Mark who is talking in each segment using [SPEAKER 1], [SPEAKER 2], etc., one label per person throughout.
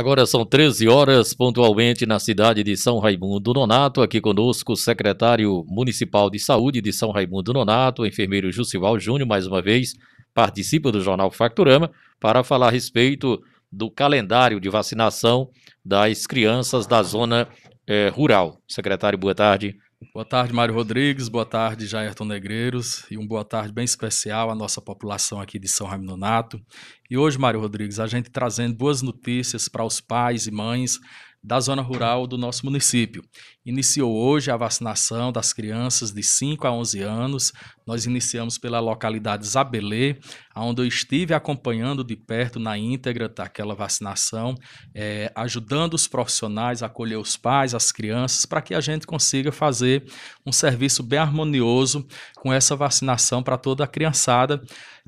[SPEAKER 1] Agora são 13 horas, pontualmente, na cidade de São Raimundo Nonato. Aqui conosco o secretário municipal de saúde de São Raimundo Nonato, o enfermeiro Jussival Júnior, mais uma vez, participa do jornal Facturama para falar a respeito do calendário de vacinação das crianças da zona eh, rural. Secretário, boa tarde.
[SPEAKER 2] Boa tarde, Mário Rodrigues. Boa tarde, Jairton Negreiros. E um boa tarde bem especial à nossa população aqui de São Raimundo E hoje, Mário Rodrigues, a gente trazendo boas notícias para os pais e mães da zona rural do nosso município. Iniciou hoje a vacinação das crianças de 5 a 11 anos. Nós iniciamos pela localidade Zabelê, onde eu estive acompanhando de perto na íntegra daquela vacinação, é, ajudando os profissionais a acolher os pais, as crianças, para que a gente consiga fazer um serviço bem harmonioso com essa vacinação para toda a criançada,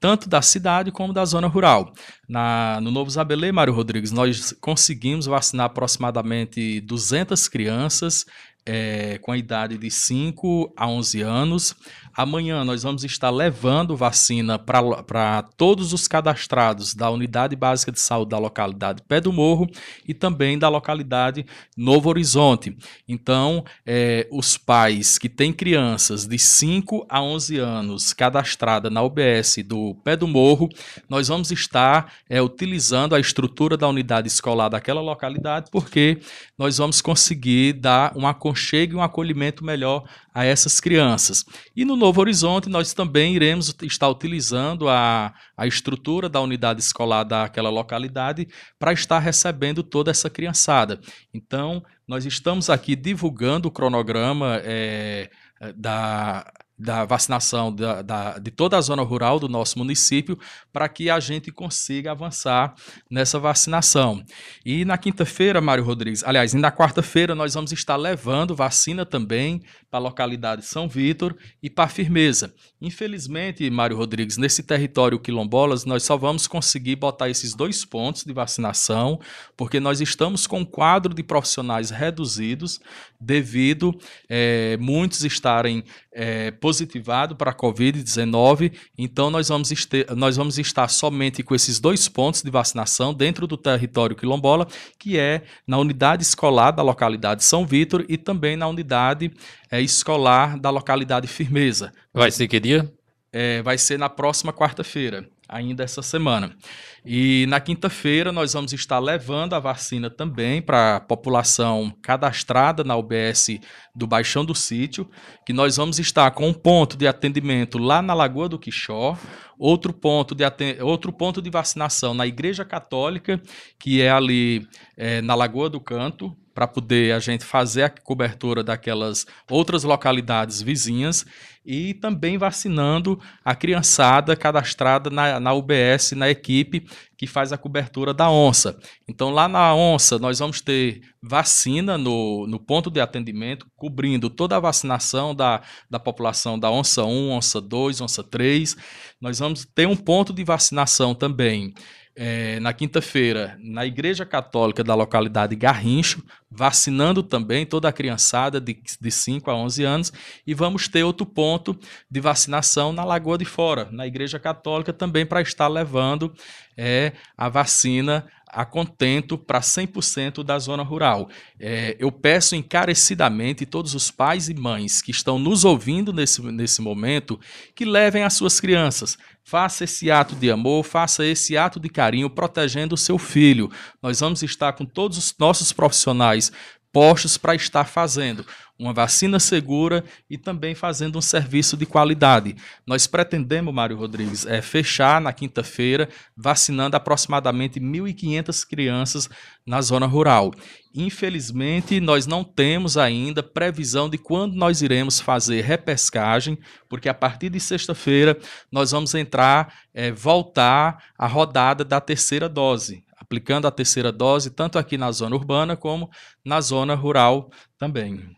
[SPEAKER 2] tanto da cidade como da zona rural. Na, no Novo Zabelê, Mário Rodrigues, nós conseguimos vacinar aproximadamente 200 crianças é, com a idade de 5 a 11 anos. Amanhã nós vamos estar levando vacina para todos os cadastrados da Unidade Básica de Saúde da localidade Pé do Morro e também da localidade Novo Horizonte. Então, é, os pais que têm crianças de 5 a 11 anos cadastrada na UBS do Pé do Morro, nós vamos estar é, utilizando a estrutura da unidade escolar daquela localidade, porque nós vamos conseguir dar uma aconchego e um acolhimento melhor a essas crianças. E no Novo Horizonte, nós também iremos estar utilizando a, a estrutura da unidade escolar daquela localidade para estar recebendo toda essa criançada. Então, nós estamos aqui divulgando o cronograma é, da da vacinação da, da, de toda a zona rural do nosso município para que a gente consiga avançar nessa vacinação. E na quinta-feira, Mário Rodrigues, aliás, na quarta-feira, nós vamos estar levando vacina também para a localidade São Vítor e para Firmeza. Infelizmente, Mário Rodrigues, nesse território quilombolas, nós só vamos conseguir botar esses dois pontos de vacinação, porque nós estamos com um quadro de profissionais reduzidos devido é, muitos estarem é, eh, positivos positivado para a Covid-19, então nós vamos, nós vamos estar somente com esses dois pontos de vacinação dentro do território quilombola, que é na unidade escolar da localidade São Vítor e também na unidade é, escolar da localidade Firmeza. Vai ser que dia? É, vai ser na próxima quarta-feira ainda essa semana. E na quinta-feira nós vamos estar levando a vacina também para a população cadastrada na UBS do Baixão do Sítio, que nós vamos estar com um ponto de atendimento lá na Lagoa do Quixó, outro ponto de, outro ponto de vacinação na Igreja Católica, que é ali é, na Lagoa do Canto, para poder a gente fazer a cobertura daquelas outras localidades vizinhas e também vacinando a criançada cadastrada na, na UBS, na equipe que faz a cobertura da onça. Então, lá na onça, nós vamos ter vacina no, no ponto de atendimento, cobrindo toda a vacinação da, da população da onça 1, onça 2, onça 3. Nós vamos ter um ponto de vacinação também é, na quinta-feira, na Igreja Católica da localidade Garrincho, vacinando também toda a criançada de, de 5 a 11 anos. E vamos ter outro ponto de vacinação na Lagoa de Fora, na Igreja Católica, também para estar levando é, a vacina a contento para 100% da zona rural. É, eu peço encarecidamente todos os pais e mães que estão nos ouvindo nesse, nesse momento que levem as suas crianças. Faça esse ato de amor, faça esse ato de carinho protegendo o seu filho. Nós vamos estar com todos os nossos profissionais postos para estar fazendo uma vacina segura e também fazendo um serviço de qualidade. Nós pretendemos, Mário Rodrigues, é, fechar na quinta-feira, vacinando aproximadamente 1.500 crianças na zona rural. Infelizmente, nós não temos ainda previsão de quando nós iremos fazer repescagem, porque a partir de sexta-feira nós vamos entrar, é, voltar à rodada da terceira dose aplicando a terceira dose, tanto aqui na zona urbana como na zona rural também.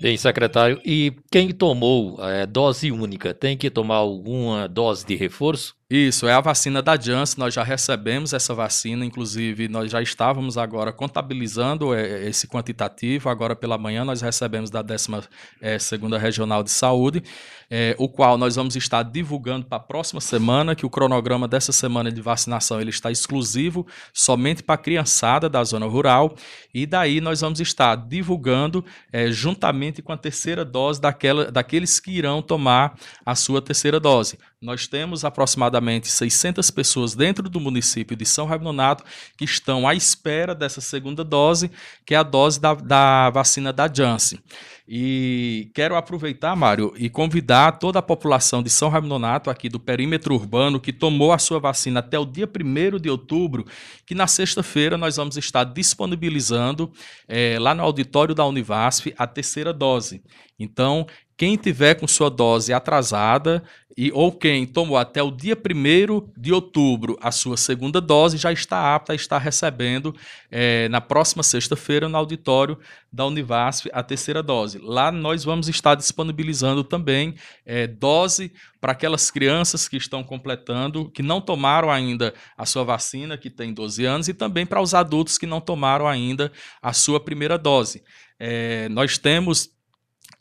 [SPEAKER 2] Bem, secretário, e quem tomou é, dose única tem que tomar alguma dose de reforço? Isso, é a vacina da Janssen, nós já recebemos essa vacina, inclusive nós já estávamos agora contabilizando é, é, esse quantitativo, agora pela manhã nós recebemos da 12ª é, Regional de Saúde, é, o qual nós vamos estar divulgando para a próxima semana, que o cronograma dessa semana de vacinação ele está exclusivo somente para a criançada da zona rural, e daí nós vamos estar divulgando é, juntamente com a terceira dose daquela, daqueles que irão tomar a sua terceira dose. Nós temos aproximadamente 600 pessoas dentro do município de São Raimundo que estão à espera dessa segunda dose, que é a dose da, da vacina da Janssen. E quero aproveitar, Mário, e convidar toda a população de São Nonato aqui do perímetro urbano, que tomou a sua vacina até o dia 1 de outubro, que na sexta-feira nós vamos estar disponibilizando é, lá no auditório da Univasf a terceira dose. Então, quem tiver com sua dose atrasada e ou quem tomou até o dia 1 de outubro a sua segunda dose já está apta a estar recebendo é, na próxima sexta-feira no auditório da Univasf a terceira dose. Lá nós vamos estar disponibilizando também é, dose para aquelas crianças que estão completando, que não tomaram ainda a sua vacina, que tem 12 anos, e também para os adultos que não tomaram ainda a sua primeira dose. É, nós temos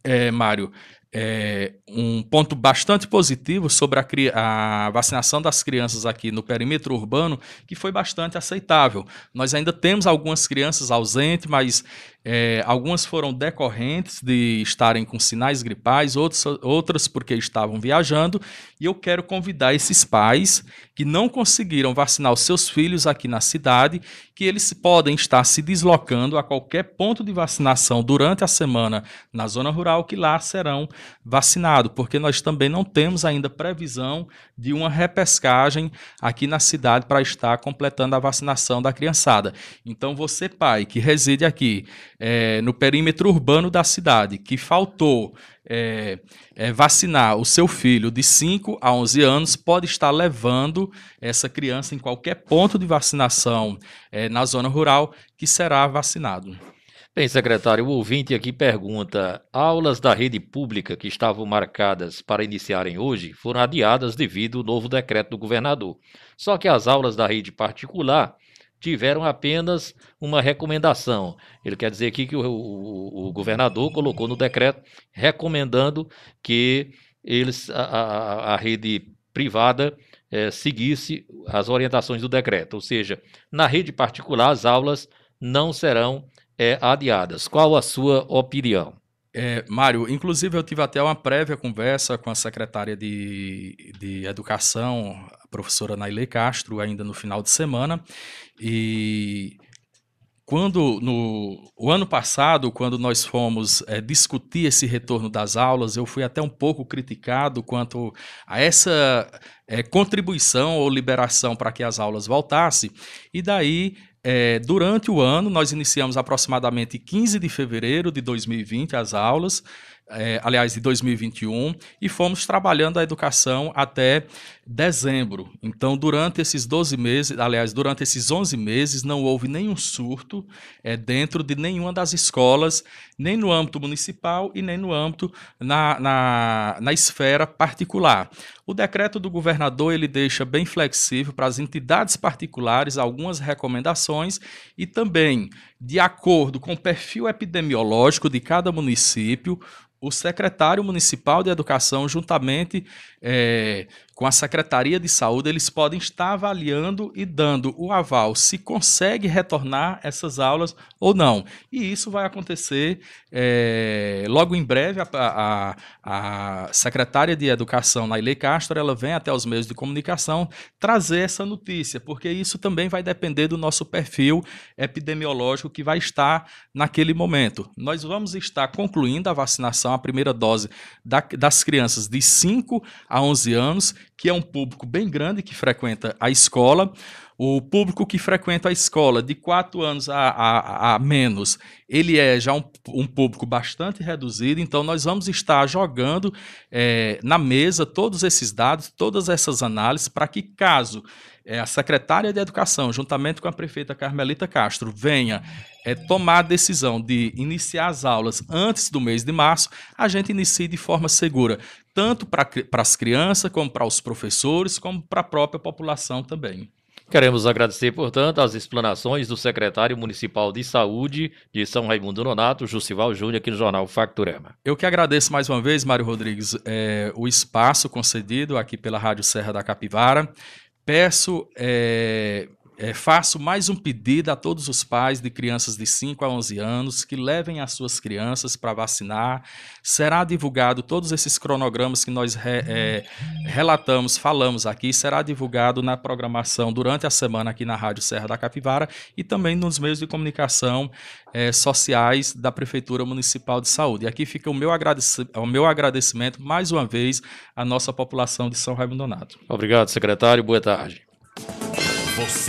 [SPEAKER 2] é, Mário, é, um ponto bastante positivo sobre a, a, vacinação das crianças aqui no perímetro urbano, que foi bastante aceitável. Nós ainda temos algumas crianças ausentes, mas é, algumas foram decorrentes de estarem com sinais gripais, outros, outras porque estavam viajando. E eu quero convidar esses pais que não conseguiram vacinar os seus filhos aqui na cidade, que eles podem estar se deslocando a qualquer ponto de vacinação durante a semana na zona rural, que lá serão vacinados, porque nós também não temos ainda previsão de uma repescagem aqui na cidade para estar completando a vacinação da criançada. Então, você, pai, que reside aqui, é, no perímetro urbano da cidade que faltou é, é, vacinar o seu filho de 5 a 11 anos pode estar levando essa criança em qualquer ponto de vacinação é, na zona rural que será vacinado. Bem, secretário, o ouvinte aqui pergunta: aulas da rede pública que estavam marcadas
[SPEAKER 1] para iniciarem hoje foram adiadas devido ao novo decreto do governador. Só que as aulas da rede particular tiveram apenas uma recomendação. Ele quer dizer aqui que o, o, o governador colocou no decreto recomendando que eles, a, a, a rede privada é, seguisse as orientações do decreto, ou seja, na rede particular as aulas não serão é,
[SPEAKER 2] adiadas. Qual a sua opinião? É, Mário, inclusive eu tive até uma prévia conversa com a secretária de, de Educação, a professora Nailê Castro, ainda no final de semana, e quando no o ano passado, quando nós fomos é, discutir esse retorno das aulas, eu fui até um pouco criticado quanto a essa é, contribuição ou liberação para que as aulas voltassem. E daí é, durante o ano, nós iniciamos aproximadamente 15 de fevereiro de 2020 as aulas é, aliás, de 2021, e fomos trabalhando a educação até dezembro. Então, durante esses 12 meses, aliás, durante esses 11 meses, não houve nenhum surto é, dentro de nenhuma das escolas, nem no âmbito municipal e nem no âmbito na, na, na esfera particular. O decreto do governador ele deixa bem flexível para as entidades particulares algumas recomendações e também, de acordo com o perfil epidemiológico de cada município, o secretário municipal de educação, juntamente é, com a Secretaria de Saúde, eles podem estar avaliando e dando o aval se consegue retornar essas aulas ou não. E isso vai acontecer é, logo em breve. A, a, a, secretária de Educação, Nailê Castro, ela vem até os meios de comunicação trazer essa notícia, porque isso também vai depender do nosso perfil epidemiológico que vai estar naquele momento. Nós vamos estar concluindo a vacinação, a primeira dose da, das crianças de 5 a 11 anos que é um público bem grande que frequenta a escola. O público que frequenta a escola de 4 anos a, a, a menos, ele é já um, um, público bastante reduzido, então nós vamos estar jogando é, na mesa todos esses dados, todas essas análises, para que caso é, a secretária de Educação, juntamente com a prefeita Carmelita Castro, venha é, tomar a decisão de iniciar as aulas antes do mês de março, a gente inicie de forma segura, tanto para as crianças, como para os professores, como para a própria população também.
[SPEAKER 1] Queremos agradecer, portanto, as explanações do secretário municipal de saúde de São
[SPEAKER 2] Raimundo Nonato, Jussival Júnior, aqui no Jornal
[SPEAKER 1] Facturama.
[SPEAKER 2] Eu que agradeço mais uma vez, Mário Rodrigues, é, o espaço concedido aqui pela Rádio Serra da Capivara. Peço é, é, faço mais um pedido a todos os pais de crianças de 5 a 11 anos que levem as suas crianças para vacinar. Será divulgado todos esses cronogramas que nós re, é, relatamos, falamos aqui, será divulgado na programação durante a semana aqui na Rádio Serra da Capivara e também nos meios de comunicação é, sociais da Prefeitura Municipal de Saúde. E aqui fica o meu, o meu agradecimento mais uma vez à nossa população de São Raimundo Donato.
[SPEAKER 1] Obrigado, secretário. Boa tarde.
[SPEAKER 2] Você